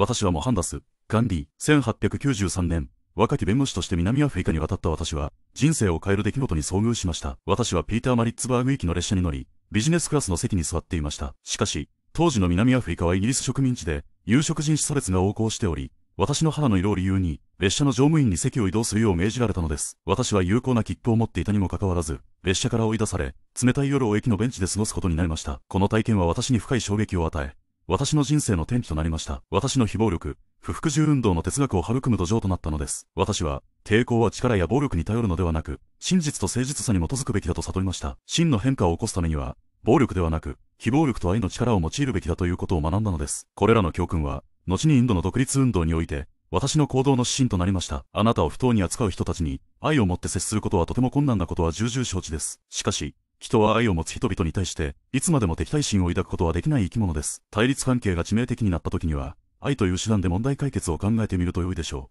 私はモハンダス、ガンディ、1893年、若き弁護士として南アフリカに渡った私は、人生を変える出来事に遭遇しました。私はピーター・マリッツバーグ行きの列車に乗り、ビジネスクラスの席に座っていました。しかし、当時の南アフリカはイギリス植民地で、有色人種差別が横行しており、私の肌の色を理由に、列車の乗務員に席を移動するよう命じられたのです。私は有効な切符を持っていたにもかかわらず、列車から追い出され、冷たい夜を駅のベンチで過ごすことになりました。この体験は私に深い衝撃を与え、私の人生の転機となりました。私の非暴力、不服従運動の哲学を育む土壌となったのです。私は、抵抗は力や暴力に頼るのではなく、真実と誠実さに基づくべきだと悟りました。真の変化を起こすためには、暴力ではなく、非暴力と愛の力を用いるべきだということを学んだのです。これらの教訓は、後にインドの独立運動において、私の行動の指針となりました。あなたを不当に扱う人たちに、愛を持って接することはとても困難なことは重々承知です。しかし、人は愛を持つ人々に対して、いつまでも敵対心を抱くことはできない生き物です。対立関係が致命的になった時には、愛という手段で問題解決を考えてみると良いでしょう。